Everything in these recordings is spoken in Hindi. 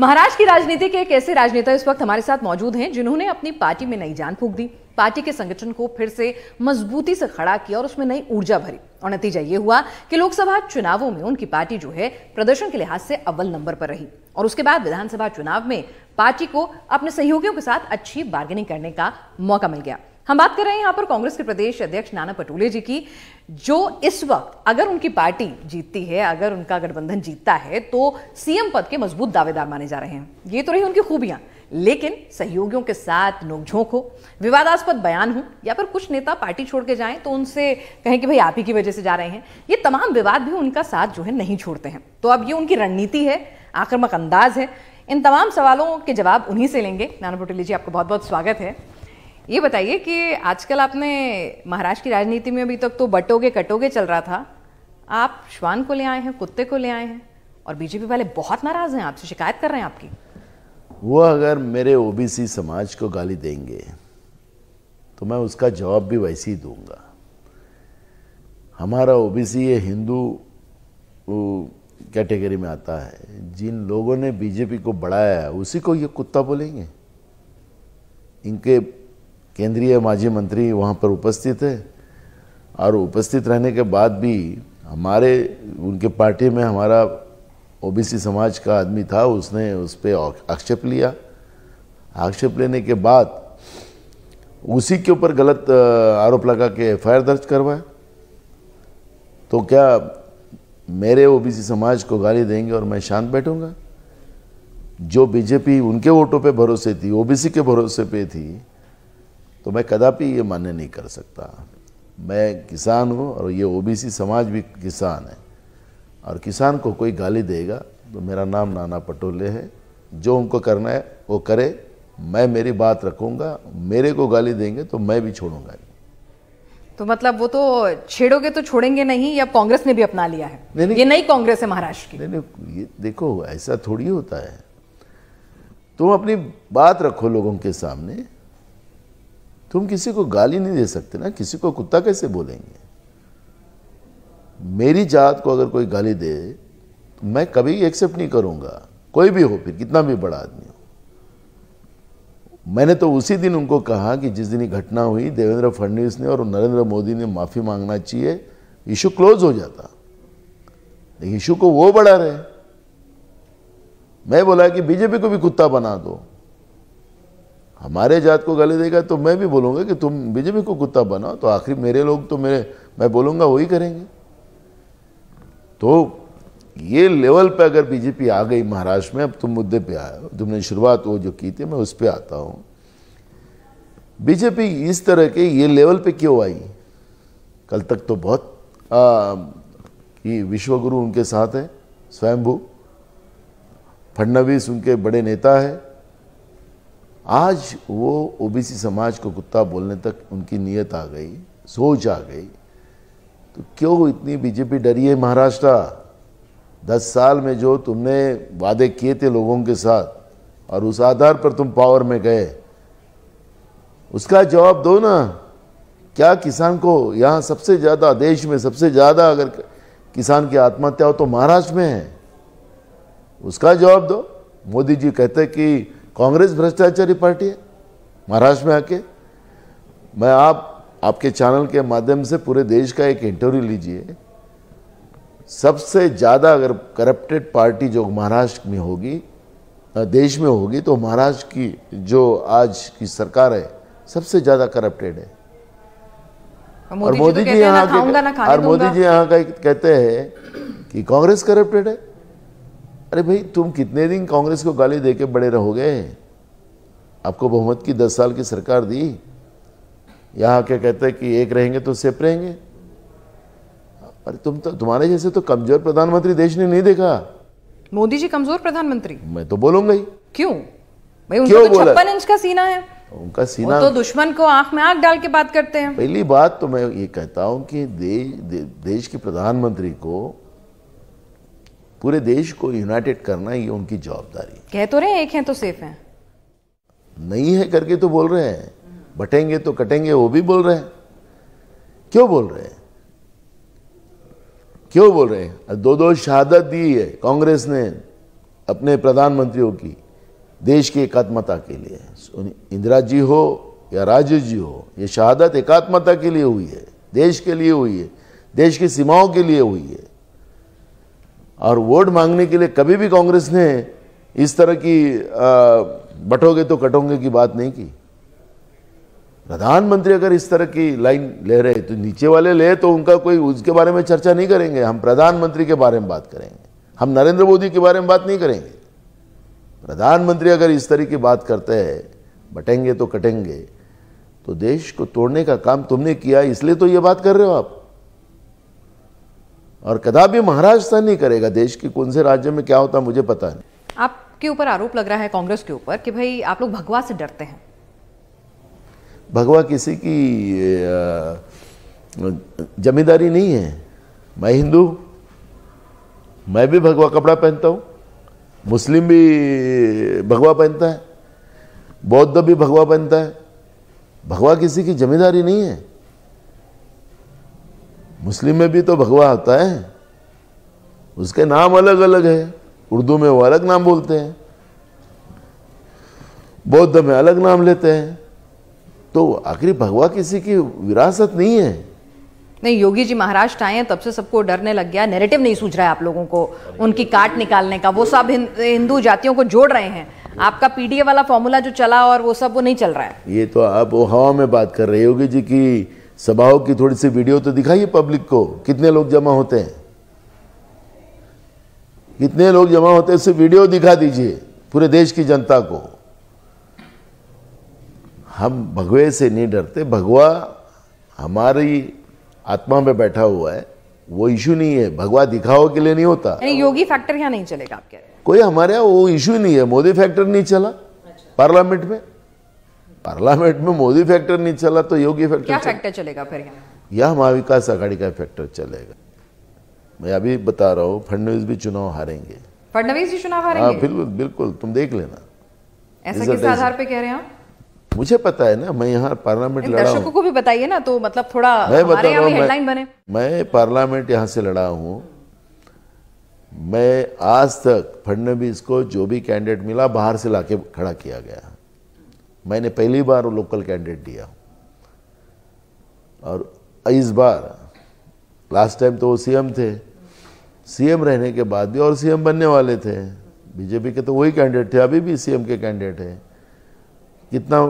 महाराष्ट्र की राजनीति के एक ऐसे राजनेता इस वक्त हमारे साथ मौजूद हैं जिन्होंने अपनी पार्टी में नई जान फूक दी पार्टी के संगठन को फिर से मजबूती से खड़ा किया और उसमें नई ऊर्जा भरी और नतीजा ये हुआ कि लोकसभा चुनावों में उनकी पार्टी जो है प्रदर्शन के लिहाज से अव्वल नंबर पर रही और उसके बाद विधानसभा चुनाव में पार्टी को अपने सहयोगियों के साथ अच्छी बार्गेनिंग करने का मौका मिल गया हम बात कर रहे हैं यहाँ पर कांग्रेस के प्रदेश अध्यक्ष नाना पटोले जी की जो इस वक्त अगर उनकी पार्टी जीतती है अगर उनका गठबंधन जीतता है तो सीएम पद के मजबूत दावेदार माने जा रहे हैं ये तो रही उनकी खूबियां लेकिन सहयोगियों के साथ नोकझोंक हो विवादास्पद बयान हो या फिर कुछ नेता पार्टी छोड़ के जाए तो उनसे कहें कि भाई आप ही की वजह से जा रहे हैं ये तमाम विवाद भी उनका साथ जो है नहीं छोड़ते हैं तो अब ये उनकी रणनीति है आक्रमक अंदाज है इन तमाम सवालों के जवाब उन्हीं से लेंगे नाना पटोले जी आपका बहुत बहुत स्वागत है ये बताइए कि आजकल आपने महाराष्ट्र की राजनीति में अभी तक तो बटोगे कटोगे चल रहा था आप श्वान को ले आए हैं कुत्ते को ले आए हैं और बीजेपी वाले बहुत नाराज हैं आपसे शिकायत कर रहे हैं आपकी वो अगर मेरे ओबीसी समाज को गाली देंगे तो मैं उसका जवाब भी वैसे ही दूंगा हमारा ओबीसी ये हिंदू कैटेगरी में आता है जिन लोगों ने बीजेपी को बढ़ाया है उसी को ये कुत्ता बोलेंगे इनके केंद्रीय माजी मंत्री वहाँ पर उपस्थित है और उपस्थित रहने के बाद भी हमारे उनके पार्टी में हमारा ओबीसी समाज का आदमी था उसने उस पर आक्षेप लिया आक्षेप लेने के बाद उसी के ऊपर गलत आरोप लगा के एफ दर्ज करवाए तो क्या मेरे ओबीसी समाज को गाली देंगे और मैं शांत बैठूंगा जो बीजेपी उनके वोटों पे भरोसे थी ओबीसी के भरोसे पे थी तो मैं कदापि ये मान्य नहीं कर सकता मैं किसान हूँ और ये ओबीसी समाज भी किसान है और किसान को कोई गाली देगा तो मेरा नाम नाना पटोले है जो उनको करना है वो करे मैं मेरी बात रखूँगा मेरे को गाली देंगे तो मैं भी छोड़ूंगा तो मतलब वो तो छेड़ोगे तो छोड़ेंगे नहीं या कांग्रेस ने भी अपना लिया है नहीं, नहीं, ये नई कांग्रेस है महाराष्ट्र की नहीं नहीं ये देखो ऐसा थोड़ी होता है तुम अपनी बात रखो लोगों के सामने तुम किसी को गाली नहीं दे सकते ना किसी को कुत्ता कैसे बोलेंगे मेरी जात को अगर कोई गाली दे तो मैं कभी एक्सेप्ट नहीं करूंगा कोई भी हो फिर कितना भी बड़ा आदमी हो मैंने तो उसी दिन उनको कहा कि जिस दिन घटना हुई देवेंद्र फडणवीस ने और नरेंद्र मोदी ने माफ़ी मांगना चाहिए इशू क्लोज हो जाता इशू को वो बढ़ा रहे मैं बोला कि बीजेपी को भी कुत्ता बना दो हमारे जात को गाली देगा तो मैं भी बोलूँगा कि तुम बीजेपी को कुत्ता बनाओ तो आखिर मेरे लोग तो मेरे मैं बोलूँगा वही करेंगे तो ये लेवल पे अगर बीजेपी आ गई महाराष्ट्र में अब तुम मुद्दे पे आए तुमने शुरुआत वो जो की थी मैं उस पर आता हूँ बीजेपी इस तरह के ये लेवल पे क्यों आई कल तक तो बहुत आ, विश्वगुरु उनके साथ है स्वयंभू फडनवीस उनके बड़े नेता है आज वो ओबीसी समाज को कुत्ता बोलने तक उनकी नीयत आ गई सोच आ गई तो क्यों इतनी बीजेपी डरी है महाराष्ट्र दस साल में जो तुमने वादे किए थे लोगों के साथ और उस आधार पर तुम पावर में गए उसका जवाब दो ना क्या किसान को यहाँ सबसे ज़्यादा देश में सबसे ज़्यादा अगर किसान की आत्महत्या हो तो महाराष्ट्र में है उसका जवाब दो मोदी जी कहते कि कांग्रेस भ्रष्टाचारी पार्टी है महाराष्ट्र में आके मैं आप आपके चैनल के माध्यम से पूरे देश का एक इंटरव्यू लीजिए सबसे ज़्यादा अगर करप्टेड पार्टी जो महाराष्ट्र में होगी देश में होगी तो महाराष्ट्र की जो आज की सरकार है सबसे ज़्यादा करप्टेड है और मोदी जी यहाँ तो और मोदी जी यहाँ का कहते हैं कि कांग्रेस करप्टेड है अरे भाई तुम कितने दिन कांग्रेस को गाली दे के बड़े रहोगे आपको बहुमत की दस साल की सरकार दी यहाँ क्या कहते हैं कि एक रहेंगे तो सेफ रहेंगे अरे तुम तो तुम्हारे जैसे तो कमजोर प्रधानमंत्री देश ने नहीं देखा मोदी जी कमजोर प्रधानमंत्री मैं तो बोलूंगा क्यों भाई उनका तो छप्पन इंच का सीना है उनका सीना तो दुश्मन को आंख में आंख डाल के बात करते हैं पहली बात तो मैं ये कहता हूँ कि दे, दे, देश के प्रधानमंत्री को पूरे देश को यूनाइटेड करना ये उनकी जवाबदारी कह तो रहे एक हैं तो सेफ हैं नहीं है करके तो बोल रहे हैं बटेंगे तो कटेंगे वो भी बोल रहे हैं क्यों बोल रहे हैं क्यों बोल रहे हैं दो दो शहादत दी है कांग्रेस ने अपने प्रधानमंत्रियों की देश की एकात्मता के लिए इंदिरा जी हो या राजीव जी हो ये शहादत एकात्मता के लिए हुई है देश के लिए हुई है देश की सीमाओं के लिए हुई है और वोट मांगने के लिए कभी भी कांग्रेस ने इस तरह की बटोगे तो कटोगे की बात नहीं की प्रधानमंत्री अगर इस तरह की लाइन ले रहे तो नीचे वाले ले तो उनका कोई उसके बारे में चर्चा नहीं करेंगे हम प्रधानमंत्री के बारे में बात करेंगे हम नरेंद्र मोदी के बारे में बात नहीं करेंगे प्रधानमंत्री अगर इस तरह की बात करते हैं बटेंगे तो कटेंगे तो देश को तोड़ने का काम तुमने किया इसलिए तो ये बात कर रहे हो आप और कदापि महाराज ऐसा नहीं करेगा देश के कौन से राज्य में क्या होता मुझे पता नहीं आपके ऊपर आरोप लग रहा है कांग्रेस के ऊपर कि भाई आप लोग भगवा से डरते हैं भगवा किसी की जमींदारी नहीं है मैं हिंदू मैं भी भगवा कपड़ा पहनता हूँ मुस्लिम भी भगवा पहनता है बौद्ध भी भगवा पहनता है भगवा किसी की जमींदारी नहीं है मुस्लिम में भी तो भगवा होता है उसके नाम अलग अलग है उर्दू में वो अलग नाम बोलते हैं बौद्ध में अलग नाम लेते हैं तो आखिर भगवा किसी की विरासत नहीं है नहीं योगी जी महाराष्ट्र आए हैं तब से सबको डरने लग गया नैरेटिव नहीं सूझ रहा है आप लोगों को उनकी काट निकालने का वो सब हिंदू जातियों को जोड़ रहे हैं आपका पीडीए वाला फॉर्मूला जो चला और वो सब वो नहीं चल रहा है ये तो आप हवा में बात कर रहे योगी जी की सभाओं की थोड़ी सी वीडियो तो दिखाइए पब्लिक को कितने लोग जमा होते हैं कितने लोग जमा होते हैं उसे वीडियो दिखा दीजिए पूरे देश की जनता को हम भगवे से नहीं डरते भगवा हमारी आत्मा में बैठा हुआ है वो इशू नहीं है भगवा दिखाओ के लिए नहीं होता योगी फैक्टर क्या नहीं चलेगा आपके कोई हमारे यहाँ वो इशू नहीं है मोदी फैक्टर नहीं चला अच्छा। पार्लियामेंट में पार्लियामेंट में मोदी फैक्टर नहीं चला तो योगी फैक्टर क्या फैक्टर चलेगा फिर यह महाविकास आघाड़ी का फैक्टर चलेगा मैं अभी बता रहा हूँ फडनवीस भी चुनाव हारेंगे फडनवीस भी चुनाव हारेंगे हाँ बिल्कुल बिल्कुल तुम देख लेना ऐसा किस आधार पे कह रहे हैं मुझे पता है ना मैं यहाँ पार्लियामेंट लड़ा दर्शकों को भी बताइए ना तो मतलब थोड़ा मैं बता रहा हेडलाइन बने मैं पार्लियामेंट यहाँ से लड़ा हूँ मैं आज तक फडनवीस को जो भी कैंडिडेट मिला बाहर से लाके खड़ा किया गया मैंने पहली बार वो लोकल कैंडिडेट दिया और इस बार लास्ट टाइम तो वो सीएम थे सीएम रहने के बाद भी और सीएम बनने वाले थे बीजेपी के तो वही कैंडिडेट थे अभी भी सीएम के कैंडिडेट हैं कितना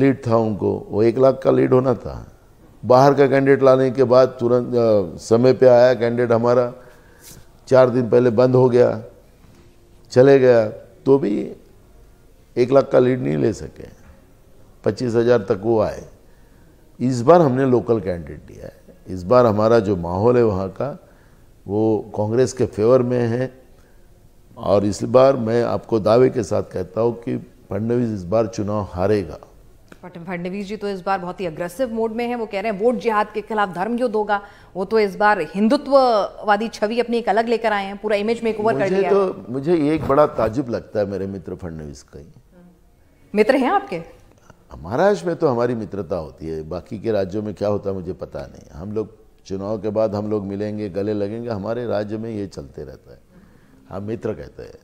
लीड था उनको वो एक लाख का लीड होना था बाहर का कैंडिडेट लाने के बाद तुरंत समय पे आया कैंडिडेट हमारा चार दिन पहले बंद हो गया चले गया तो भी एक लाख का लीड नहीं ले सके पच्चीस हज़ार तक वो आए इस बार हमने लोकल कैंडिडेट दिया है इस बार हमारा जो माहौल है वहाँ का वो कांग्रेस के फेवर में है और इस बार मैं आपको दावे के साथ कहता हूँ कि फडनवीस इस बार चुनाव हारेगा फडनवीस जी तो इस बार बहुत ही अग्रेसिव मोड में है वो कह रहे हैं वोट जिहाद के खिलाफ धर्म युद्ध होगा वो तो इस बार हिंदुत्ववादी छवि अपनी एक अलग लेकर आए हैं पूरा इमेज में ओवर कर दिया तो मुझे एक बड़ा ताजुब लगता है मेरे मित्र फडनवीस का मित्र हैं आपके महाराष्ट्र में तो हमारी मित्रता होती है बाकी के राज्यों में क्या होता है मुझे पता नहीं हम लोग चुनाव के बाद हम लोग मिलेंगे गले लगेंगे हमारे राज्य में ये चलते रहता है हम हाँ, मित्र कहते हैं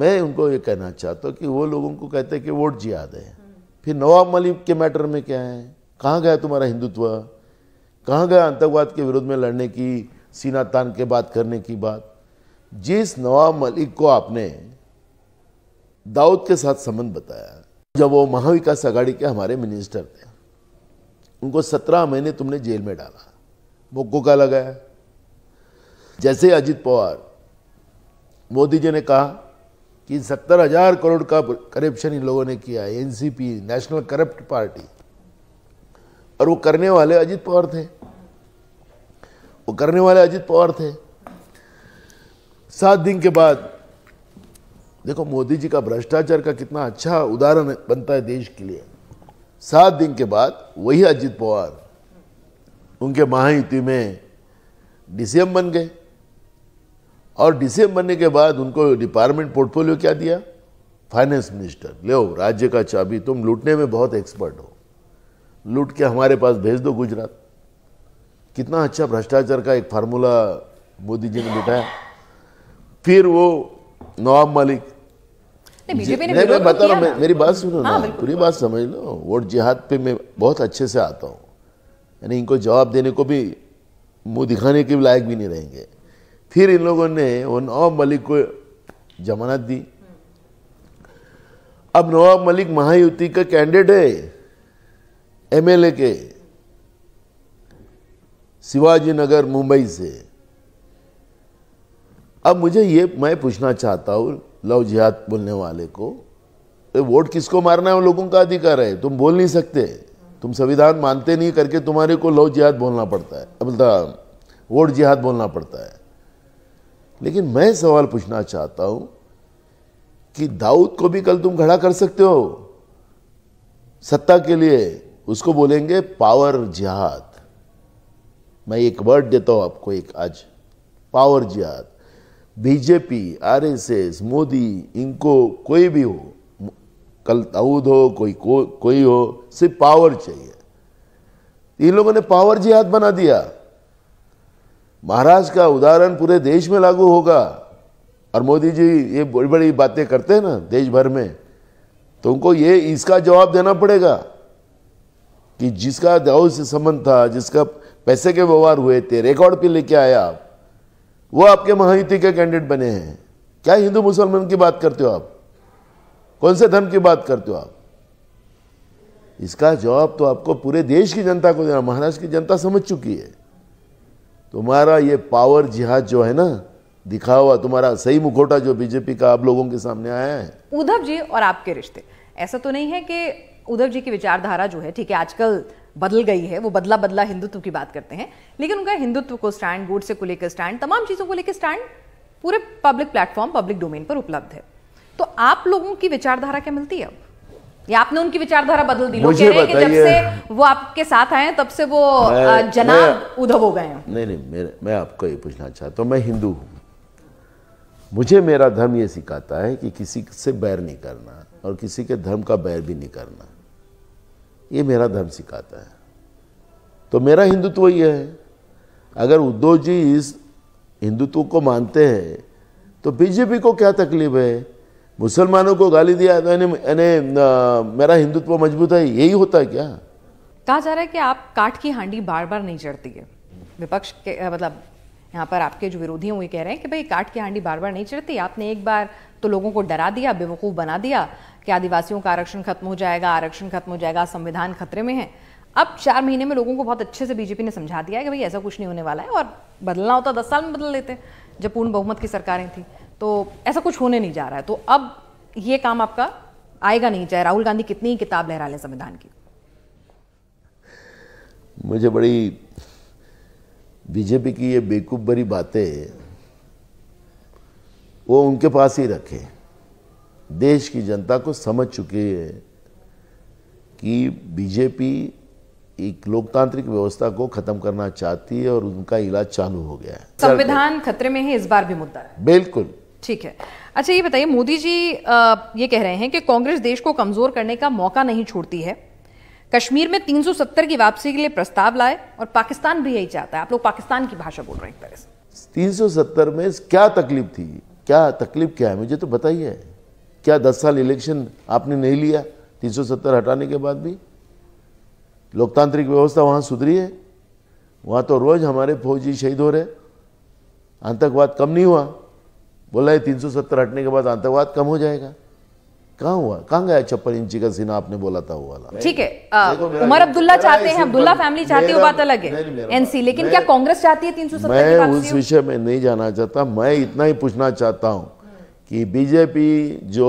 मैं उनको ये कहना चाहता हूँ कि वो लोगों को कहते हैं कि वोट जिया याद है फिर नवाब मलिक के मैटर में क्या है कहाँ गया तुम्हारा हिंदुत्व कहाँ गया आतंकवाद के विरोध में लड़ने की सीना तान के बात करने की बात जिस नवाब मलिक को आपने दाऊद के साथ संबंध बताया जब वो महाविकास आघाड़ी के हमारे मिनिस्टर थे उनको सत्रह महीने तुमने जेल में डाला वो का लगाया जैसे अजित पवार मोदी जी ने कहा कि सत्तर हजार करोड़ का करप्शन इन लोगों ने किया एनसीपी नेशनल करप्ट पार्टी और वो करने वाले अजित पवार थे वो करने वाले अजित पवार थे सात दिन के बाद देखो मोदी जी का भ्रष्टाचार का कितना अच्छा उदाहरण बनता है देश के लिए सात दिन के बाद वही अजीत पवार उनके महायुति में डीसीएम बन गए और डीसीएम बनने के बाद उनको डिपार्टमेंट पोर्टफोलियो क्या दिया फाइनेंस मिनिस्टर ले राज्य का चाबी तुम लूटने में बहुत एक्सपर्ट हो लूट के हमारे पास भेज दो गुजरात कितना अच्छा भ्रष्टाचार का एक फार्मूला मोदी जी ने बिठाया फिर वो नवाब मलिक बीजेपी ने मैं तो बता रहा हूँ मेरी बात सुनो ना हाँ, पूरी बात समझ लो वोट जिहाद पे मैं बहुत अच्छे से आता हूँ यानी इनको जवाब देने को भी मुंह दिखाने के लायक भी नहीं रहेंगे फिर इन लोगों ने वो नवाब मलिक को जमानत दी अब नवाब मलिक महायुति का कैंडिडेट है एमएलए के शिवाजी नगर मुंबई से अब मुझे ये मैं पूछना चाहता हूँ लव जिहाद बोलने वाले को वोट किसको मारना है वो लोगों का अधिकार है तुम बोल नहीं सकते तुम संविधान मानते नहीं करके तुम्हारे को लव जिहाद बोलना पड़ता है बोलता वोट जिहाद बोलना पड़ता है लेकिन मैं सवाल पूछना चाहता हूं कि दाऊद को भी कल तुम खड़ा कर सकते हो सत्ता के लिए उसको बोलेंगे पावर जिहाद मैं एक वर्ड देता हूं आपको एक आज पावर जिहाद बीजेपी आरएसएस मोदी इनको कोई भी हो कल दाऊद हो कोई को, कोई हो सिर्फ पावर चाहिए इन लोगों ने पावर जिहाद बना दिया महाराज का उदाहरण पूरे देश में लागू होगा और मोदी जी ये बड़ी बड़ी बातें करते हैं ना देश भर में तो उनको ये इसका जवाब देना पड़ेगा कि जिसका दाऊद से संबंध था जिसका पैसे के व्यवहार हुए थे रिकॉर्ड पे लेके आया आप वो आपके महायुति के कैंडिडेट बने हैं क्या हिंदू मुसलमान की बात करते हो आप कौन से धर्म की बात करते हो आप इसका जवाब तो आपको पूरे देश की जनता को देना महाराष्ट्र की जनता समझ चुकी है तुम्हारा ये पावर जिहाद जो है ना दिखा हुआ तुम्हारा सही मुखोटा जो बीजेपी का आप लोगों के सामने आया है उद्धव जी और आपके रिश्ते ऐसा तो नहीं है कि उद्धव जी की विचारधारा जो है ठीक है आजकल बदल गई है वो बदला बदला हिंदुत्व की बात करते हैं लेकिन उनका हिंदुत्व को स्टैंड गुड से को लेकर स्टैंड तमाम चीज़ों को लेकर स्टैंड पूरे पब्लिक प्लेटफॉर्म पब्लिक डोमेन पर उपलब्ध है तो आप लोगों की विचारधारा क्या मिलती है अब या आपने उनकी विचारधारा बदल दी लोग कह रहे हैं कि जब से वो आपके साथ आए तब से वो जनाब उधव हो गए हैं नहीं नहीं मेरे, मैं आपको ये पूछना चाहता हूँ मैं हिंदू हूँ मुझे मेरा धर्म ये सिखाता है कि किसी से बैर नहीं करना और किसी के धर्म का बैर भी नहीं करना ये मेरा धर्म सिखाता है तो मेरा हिंदुत्व ये है अगर उद्धव जी इस हिंदुत्व को मानते हैं तो बीजेपी को क्या तकलीफ है मुसलमानों को गाली दिया तो यानी मेरा हिंदुत्व मजबूत है यही होता है क्या कहा जा रहा है कि आप काट की हांडी बार बार नहीं चढ़ती है विपक्ष के मतलब यहाँ पर आपके जो विरोधी हैं वो ये कह रहे हैं कि भाई काट की हांडी बार बार नहीं चढ़ती आपने एक बार तो लोगों को डरा दिया बेवकूफ़ बना दिया कि आदिवासियों का आरक्षण खत्म हो जाएगा आरक्षण खत्म हो जाएगा संविधान खतरे में है अब चार महीने में लोगों को बहुत अच्छे से बीजेपी ने समझा दिया है कि भाई ऐसा कुछ नहीं होने वाला है और बदलना होता दस साल में बदल लेते जब पूर्ण बहुमत की सरकारें थी तो ऐसा कुछ होने नहीं जा रहा है तो अब ये काम आपका आएगा नहीं चाहे राहुल गांधी कितनी ही किताब लहरा लें संविधान की मुझे बड़ी बीजेपी की ये बेकूफ भरी बातें वो उनके पास ही रखें देश की जनता को समझ चुकी है कि बीजेपी एक लोकतांत्रिक व्यवस्था को खत्म करना चाहती है और उनका इलाज चालू हो गया है संविधान खतरे में है इस बार भी मुद्दा है बिल्कुल ठीक है अच्छा ये बताइए मोदी जी ये कह रहे हैं कि कांग्रेस देश को कमजोर करने का मौका नहीं छोड़ती है कश्मीर में 370 की वापसी के लिए प्रस्ताव लाए और पाकिस्तान भी यही चाहता है आप लोग पाकिस्तान की भाषा बोल रहे हैं एक तरह से 370 में क्या तकलीफ थी क्या तकलीफ क्या है मुझे तो बताइए क्या दस साल इलेक्शन आपने नहीं लिया 370 हटाने के बाद भी लोकतांत्रिक व्यवस्था वहाँ सुधरी है वहाँ तो रोज़ हमारे फौजी शहीद हो रहे आतंकवाद कम नहीं हुआ बोला है 370 हटने के बाद आतंकवाद कम हो जाएगा कहाँ हुआ कहाँ गया छप्पन इंची का सीना आपने बोला था वाला ठीक है उमर अब्दुल्ला चाहते हैं अब्दुल्ला फैमिली चाहती है बात अलग है एनसी लेकिन क्या कांग्रेस चाहती है तीन सौ मैं उस विषय में नहीं जाना चाहता मैं इतना ही पूछना चाहता हूँ कि बीजेपी जो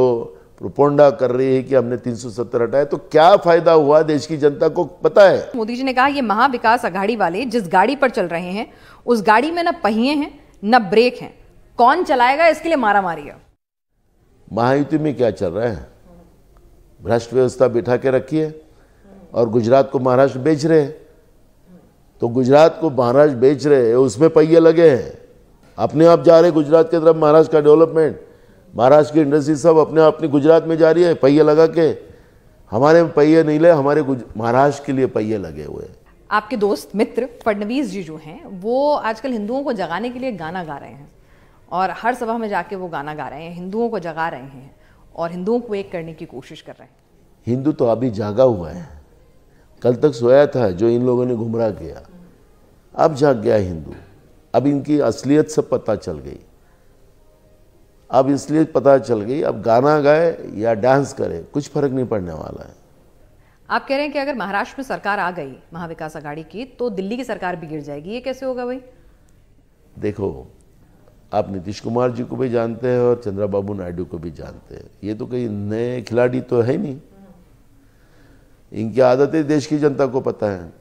रुपोंडा कर रही है कि हमने 370 हटाया तो क्या फायदा हुआ देश की जनता को पता है मोदी जी ने कहा ये महाविकास आघाड़ी वाले जिस गाड़ी पर चल रहे हैं उस गाड़ी में न पहिए हैं न ब्रेक हैं कौन चलाएगा इसके लिए मारा मारी है महायुति में क्या चल रहा है भ्रष्ट व्यवस्था बिठा के रखी है और गुजरात को महाराष्ट्र बेच रहे हैं तो गुजरात को महाराष्ट्र बेच रहे हैं उसमें पहिए लगे हैं अपने आप जा रहे गुजरात की तरफ महाराष्ट्र का डेवलपमेंट महाराष्ट्र की इंडस्ट्री सब अपने अपनी गुजरात में जा रही है पहिए लगा के हमारे पहिए नहीं ले हमारे महाराष्ट्र के लिए पहिए लगे हुए हैं आपके दोस्त मित्र फडनवीस जी जो हैं वो आजकल हिंदुओं को जगाने के लिए गाना गा रहे हैं और हर सभा में जाके वो गाना गा रहे हैं हिंदुओं को जगा रहे हैं और हिंदुओं को एक करने की कोशिश कर रहे हैं हिंदू तो अभी जागा हुआ है कल तक सोया था जो इन लोगों ने गुमराह किया अब जाग गया हिंदू अब इनकी असलियत सब पता चल गई अब इसलिए पता चल गई अब गाना गाए या डांस करे कुछ फर्क नहीं पड़ने वाला है आप कह रहे हैं कि अगर महाराष्ट्र में सरकार आ गई महाविकास आघाड़ी की तो दिल्ली की सरकार भी गिर जाएगी ये कैसे होगा भाई देखो आप नीतीश कुमार जी को भी जानते हैं और चंद्राबाबू नायडू को भी जानते हैं ये तो कहीं नए खिलाड़ी तो है नहीं इनकी आदतें देश की जनता को पता है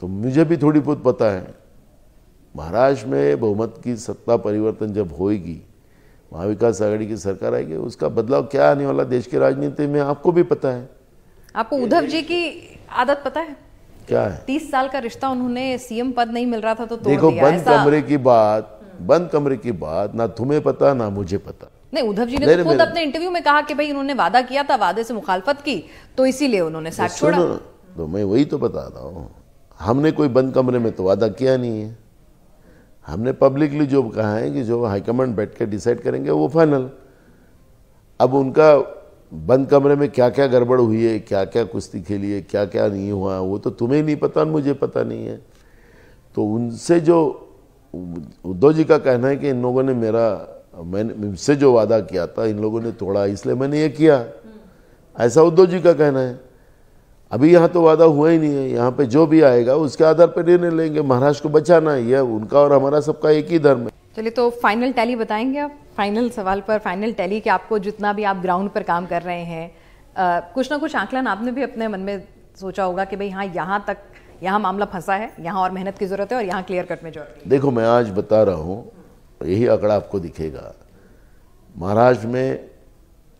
तो मुझे भी थोड़ी बहुत पता है महाराष्ट्र में बहुमत की सत्ता परिवर्तन जब होगी महाविकास आघाड़ी की सरकार आएगी उसका बदलाव क्या आने वाला देश की राजनीति में आपको भी पता है आपको उद्धव जी की आदत पता है क्या है तीस साल का रिश्ता उन्होंने सीएम पद नहीं मिल रहा था तो देखो बंद कमरे की बात बंद कमरे की बात ना तुम्हें पता ना मुझे पता नहीं उद्धव जी ने तो खुद अपने इंटरव्यू में कहा कि भाई उन्होंने वादा किया था वादे से मुखालफत की तो इसीलिए उन्होंने साथ छोड़ा तो मैं वही तो बता रहा हूँ हमने कोई बंद कमरे में तो वादा किया नहीं है हमने पब्लिकली जो कहा है कि जो हाईकमांड बैठ कर डिसाइड करेंगे वो फाइनल अब उनका बंद कमरे में क्या क्या गड़बड़ हुई है क्या क्या कुश्ती खेली है क्या क्या नहीं हुआ वो तो तुम्हें नहीं पता मुझे पता नहीं है तो उनसे जो उद्धव जी का कहना है कि इन लोगों ने मेरा मैंने मुझसे जो वादा किया था इन लोगों ने तोड़ा इसलिए मैंने ये किया हम्म। ऐसा उद्धव जी का कहना है अभी यहाँ तो वादा हुआ ही नहीं है यहाँ पे जो भी आएगा उसके आधार पर निर्णय लेंगे महाराष्ट्र को बचाना है उनका और हमारा सबका एक ही धर्म है चलिए तो फाइनल टैली बताएंगे आप फाइनल सवाल पर फाइनल टैली कि आपको जितना भी आप ग्राउंड पर काम कर रहे हैं आ, कुछ ना कुछ आंकलन आपने भी अपने मन में सोचा होगा कि भाई हाँ यहाँ तक यहाँ मामला फंसा है यहाँ और मेहनत की ज़रूरत है और यहाँ क्लियर कट में जरूरत देखो मैं आज बता रहा हूँ यही आंकड़ा आपको दिखेगा महाराष्ट्र में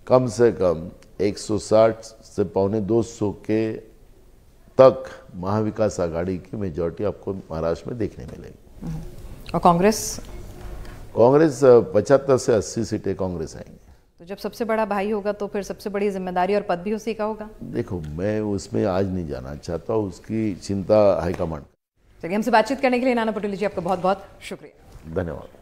कम से कम 160 से पौने 200 के तक महाविकास आघाड़ी की मेजोरिटी आपको महाराष्ट्र में देखने मिलेगी हम्म। और कांग्रेस कांग्रेस पचहत्तर से अस्सी सीटें कांग्रेस आएंगे तो जब सबसे बड़ा भाई होगा तो फिर सबसे बड़ी जिम्मेदारी और पद भी उसी का होगा देखो मैं उसमें आज नहीं जाना चाहता उसकी चिंता हाईकमांड चलिए हमसे बातचीत करने के लिए नाना पटोली जी आपका बहुत बहुत शुक्रिया धन्यवाद